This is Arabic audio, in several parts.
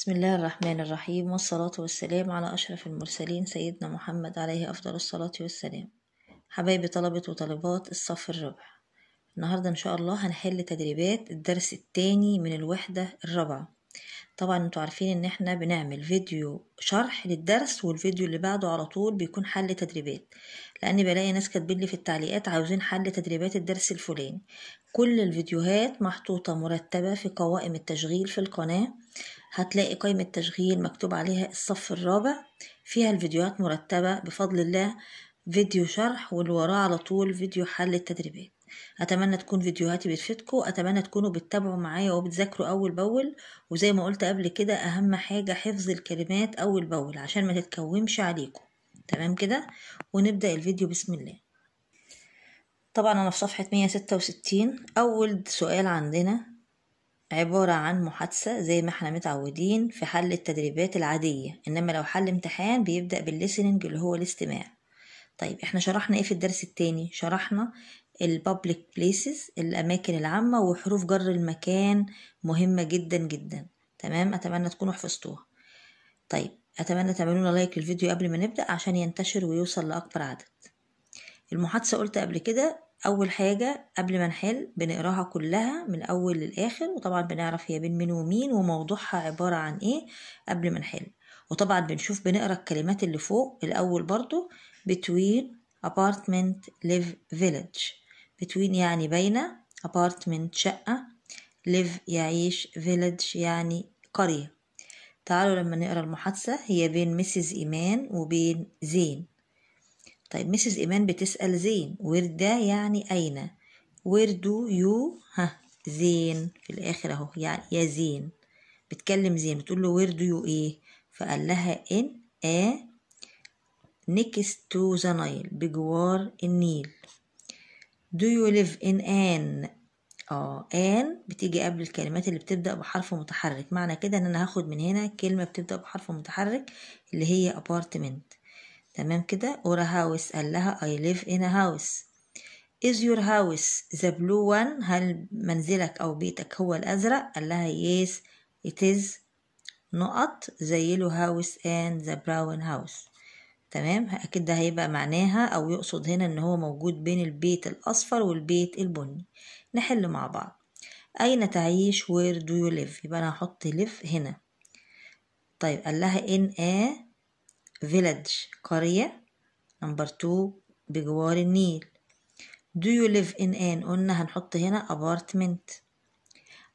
بسم الله الرحمن الرحيم والصلاة والسلام على أشرف المرسلين سيدنا محمد عليه أفضل الصلاة والسلام حبايبي طلبة وطالبات الصف الرابع النهاردة إن شاء الله هنحل تدريبات الدرس التاني من الوحدة الرابعة طبعا انتوا عارفين ان احنا بنعمل فيديو شرح للدرس والفيديو اللي بعده على طول بيكون حل تدريبات لان بلاقي ناس كاتبين لي في التعليقات عاوزين حل تدريبات الدرس الفلاني كل الفيديوهات محطوطة مرتبة في قوائم التشغيل في القناة هتلاقي قائمة تشغيل مكتوب عليها الصف الرابع فيها الفيديوهات مرتبة بفضل الله فيديو شرح والوراء وراه على طول فيديو حل التدريبات اتمنى تكون فيديوهاتي بتفيدكم اتمنى تكونوا بتتابعوا معايا وبتذاكروا اول باول وزي ما قلت قبل كده اهم حاجه حفظ الكلمات اول باول عشان ما تتكومش عليكم تمام كده ونبدا الفيديو بسم الله طبعا انا في صفحه 166 اول سؤال عندنا عبارة عن محادثة زي ما احنا متعودين في حل التدريبات العادية انما لو حل امتحان بيبدأ بالليسننج اللي هو الاستماع طيب احنا شرحنا ايه في الدرس التاني شرحنا البابليك بليسز الاماكن العامة وحروف جر المكان مهمة جدا جدا تمام اتمنى تكونوا حفظتوها طيب اتمنى تعملونا لايك للفيديو قبل ما نبدأ عشان ينتشر ويوصل لاكبر عدد المحادثة قلت قبل كده اول حاجه قبل ما نحل بنقراها كلها من الاول للاخر وطبعا بنعرف هي بين مين ومين وموضوعها عباره عن ايه قبل ما نحل وطبعا بنشوف بنقرا الكلمات اللي فوق الاول برضو between apartment live village between يعني بين apartment شقه live يعيش village يعني قريه تعالوا لما نقرا المحادثه هي بين مسز ايمان وبين زين طيب مسز إيمان بتسأل زين وير ده يعني أين وير دو يو ها زين في الآخر أهو يعني يا زين بتكلم زين بتقول له وير دو يو إيه فقال لها إن آ نيكست تو ذا نايل بجوار النيل دو يو ليف إن آن اه آن بتيجي قبل الكلمات اللي بتبدأ بحرف متحرك معنى كده ان انا هاخد من هنا كلمة بتبدأ بحرف متحرك اللي هي apartment تمام كده اور هاوس قال لها اي ليف ان a از يور هاوس ذا بلو blue هل منزلك أو بيتك هو الأزرق قال لها يس ات از نقط زي له هاوس ان ذا براون هاوس تمام أكيد ده هيبقى معناها أو يقصد هنا إن هو موجود بين البيت الأصفر والبيت البني نحل مع بعض أين تعيش وير دو يو ليف يبقى أنا هحط ليف هنا طيب قال لها ان a village قرية number two بجوار النيل do you live in an قلنا هنحط هنا apartment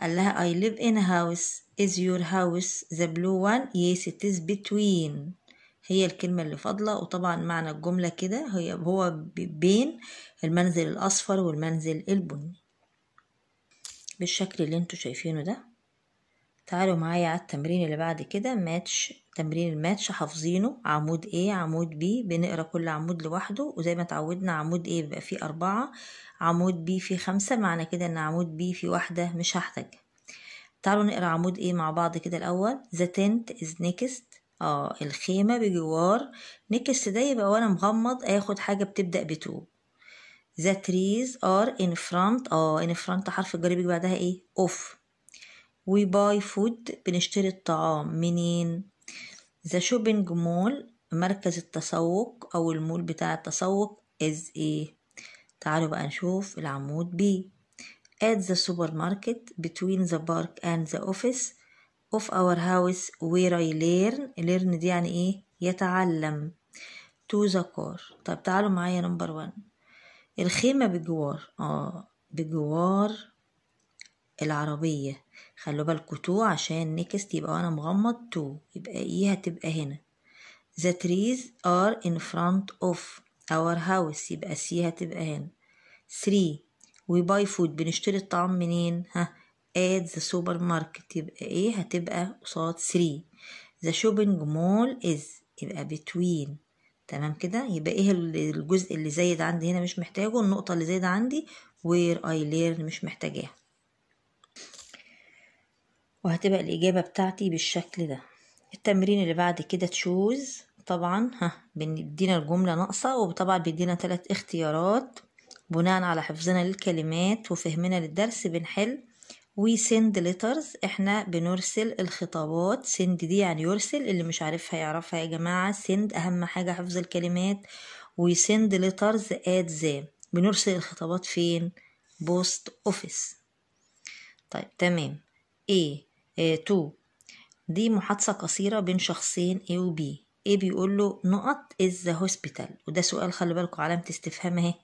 قال لها I live in a house is your house the blue one yes it is between هي الكلمة اللي فاضلة وطبعا معنى الجملة كده هي هو بين المنزل الأصفر والمنزل البني بالشكل اللي انتوا شايفينه ده تعالوا معايا على التمرين اللي بعد كده match تمرين الماتش حافظينه عمود A عمود B بنقرا كل عمود لوحده وزي ما اتعودنا عمود A بيبقى فيه أربعة عمود B فيه خمسة معنى كده إن عمود B فيه واحدة مش هحتاج تعالوا نقرا عمود A مع بعض كده الأول the tent is next اه الخيمة بجوار next ده يبقى وأنا مغمض آخد حاجة بتبدأ بتو the trees are in front اه in front حرف الجر بيجي بعدها ايه off we buy food بنشتري الطعام منين The shopping mall مركز التسوق أو المول بتاع التسوق is a تعالوا بقى نشوف العمود B at the supermarket between the park and the office of our house where I learn learn دي يعني ايه يتعلم to the car طب تعالوا معايا نمبر 1 الخيمة بجوار اه بجوار العربية خلوا بالكوا تو عشان نكست يبقى وانا مغمض تو يبقى ايه هتبقى هنا the trees are in front of our house يبقى سي هتبقى هنا three we buy food بنشتري الطعام منين ها at the supermarket يبقى ايه هتبقى قصاد three the shopping mall is يبقى between تمام كده يبقى ايه الجزء اللي زايد عندي هنا مش محتاجه النقطة اللي زايدة عندي where I learn مش محتاجاها وهتبقى الإجابة بتاعتي بالشكل ده التمرين اللي بعد كده تشوز طبعا ها بيدينا الجملة ناقصة وطبعا بيدينا ثلاث اختيارات بناء على حفظنا للكلمات وفهمنا للدرس بنحل وي سند ليترز احنا بنرسل الخطابات سند دي يعني يرسل اللي مش عارفها يعرفها يا جماعة سند اهم حاجة حفظ الكلمات وي سند ليترز آد ذا بنرسل الخطابات فين بوست اوفيس طيب تمام ايه آه، تو دي محادثة قصيرة بين شخصين A و B A بيقول له نقط is the hospital وده سؤال خلي بالكوا علامة استفهام اهي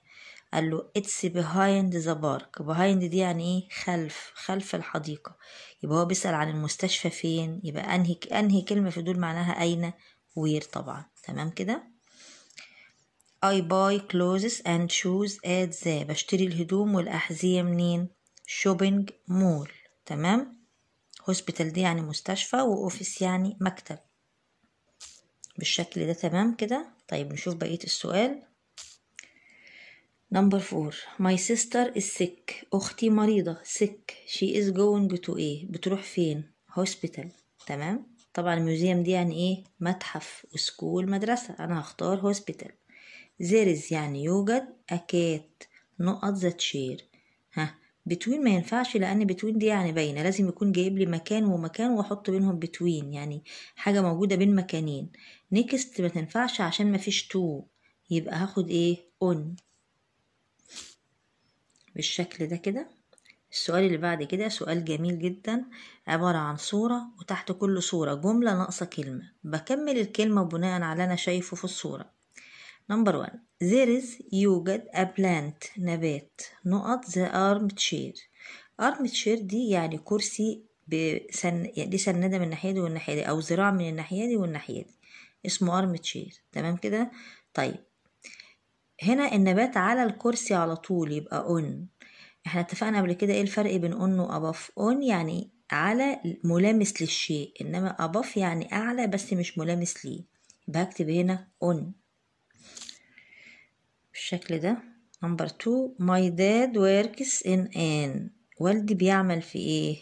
قال له it's behind the park behind دي يعني ايه خلف خلف الحديقة يبقى هو بيسأل عن المستشفى فين يبقى انهي انهي كلمة في دول معناها اين وير طبعا تمام كده I buy clothes and shoes at the بشتري الهدوم والأحذية منين shopping mall تمام هوسبيتال دي يعني مستشفى واوفيس يعني مكتب بالشكل ده تمام كده طيب نشوف بقية السؤال نمبر فور ماي سيستر is sick أختي مريضة sick she is going to ايه بتروح فين hospital تمام طبعا الميوزيوم دي يعني ايه متحف وسكول مدرسة انا هختار hospital there is يعني يوجد a cat نقط ذات شير بتوين ما ينفعش لان بتوين دي يعني باينه لازم يكون جايب لي مكان ومكان واحط بينهم بتوين يعني حاجه موجوده بين مكانين نيكست ما تنفعش عشان ما فيش تو يبقى هاخد ايه اون بالشكل ده كده السؤال اللي بعد كده سؤال جميل جدا عبارة عن صورة وتحت كل صورة جملة ناقصة كلمة بكمل الكلمة بناء على أنا شايفه في الصورة نمبر 1 There is يوجد a plant نبات نقط the armchair armchair دي يعني كرسي بسن... يعني دي سندة من الناحية دي والناحية دي أو ذراع من الناحية دي والناحية دي اسمه armchair تمام كده طيب هنا النبات على الكرسي على طول يبقى on احنا اتفقنا قبل كده ايه الفرق بين on و above on يعني على ملامس للشيء انما above يعني اعلى بس مش ملامس ليه بكتب هنا on بالشكل ده نمبر 2 my dad works in ان والدي بيعمل في ايه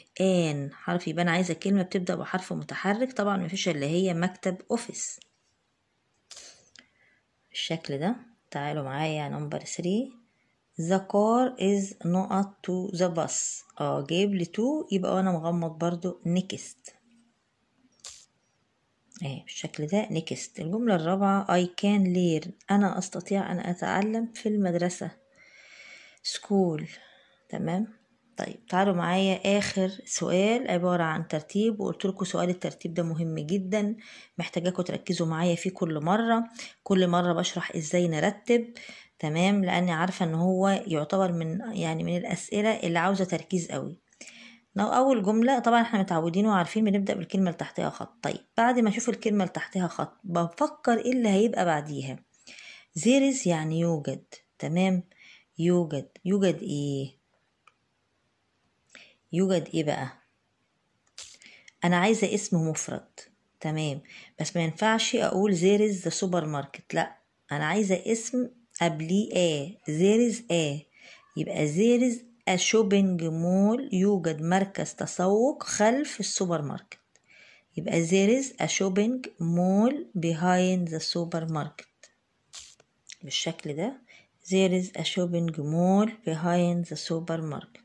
ان حرف يبقى انا عايزه كلمه بتبدا بحرف متحرك طبعا مفيش اللي هي مكتب اوفيس بالشكل ده تعالوا معايا نمبر 3 the car is not to the bus اه جايب لي to يبقى انا مغمض برضو next اهي بالشكل ده نكست الجملة الرابعة I can learn أنا أستطيع أن أتعلم في المدرسة سكول تمام طيب تعالوا معايا آخر سؤال عبارة عن ترتيب وقلت لكم سؤال الترتيب ده مهم جدا محتاجاكم تركزوا معايا فيه كل مرة كل مرة بشرح إزاي نرتب تمام لأني عارفة إن هو يعتبر من يعني من الأسئلة اللي عاوزة تركيز قوي لو أول جملة طبعا احنا متعودين وعارفين بنبدأ بالكلمة اللي تحتها خط طيب بعد ما أشوف الكلمة اللي تحتها خط بفكر إيه اللي هيبقى بعديها زيرز يعني يوجد تمام يوجد يوجد إيه يوجد إيه بقى أنا عايزة اسم مفرد تمام بس ما ينفعش أقول زيرز ذا سوبر ماركت لأ أنا عايزة اسم قبليه ايه زيرز ايه يبقى زيرز الشوبينج آه، مول يوجد مركز تسوق خلف السوبر ماركت يبقى there is a shopping mall behind the supermarket بالشكل ده there is a shopping mall behind the supermarket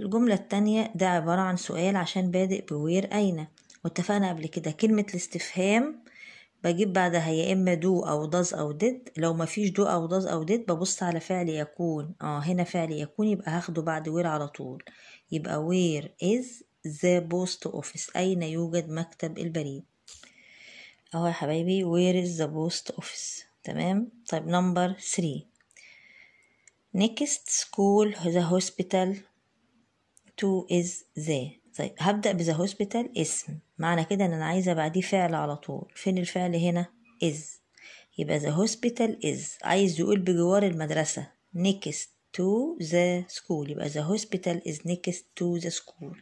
الجملة التانية ده عبارة عن سؤال عشان بادئ بوير أين واتفقنا قبل كده كلمة الاستفهام بجيب بعدها يا اما دو او داز او ديد لو مفيش دو او داز او ديد ببص على فعل يكون اه هنا فعل يكون يبقى هاخده بعد وير على طول يبقى وير از ذا بوست اوفيس اين يوجد مكتب البريد اهو يا حبايبي وير از ذا بوست اوفيس تمام طيب نمبر 3 نيكست سكول ذا هوسبيتال تو از ذا طيب هبدأ بذا هوسبيتال اسم معنى كده ان انا عايزة بعديه فعل على طول فين الفعل هنا is يبقى ذا هوسبيتال is عايز يقول بجوار المدرسة next to the school يبقى the hospital is next to the school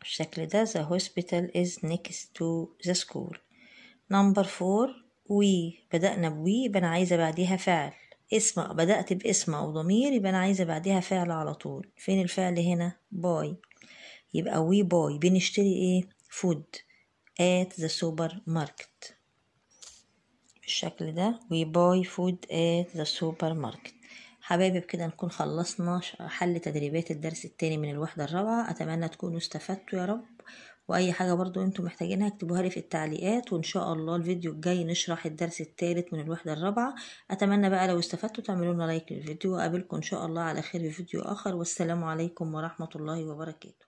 بالشكل ده the hospital is next to the school number four وي بدأنا بوي يبقى أنا عايزة بعديها فعل اسم بدأت باسم أو ضمير يبقى أنا عايزة بعديها فعل على طول فين الفعل هنا باي يبقى وي باي بنشتري ايه فود ات ذا سوبر ماركت بالشكل ده وي باي فود ات ذا سوبر ماركت حبايبي بكده نكون خلصنا حل تدريبات الدرس التاني من الوحدة الرابعة أتمنى تكونوا استفدتوا يا رب وأي حاجة برضو انتم محتاجينها اكتبوها لي في التعليقات وإن شاء الله الفيديو الجاي نشرح الدرس التالت من الوحدة الرابعة أتمنى بقى لو استفدتوا تعملوا لنا لايك للفيديو وأقابلكم إن شاء الله على خير في فيديو آخر والسلام عليكم ورحمة الله وبركاته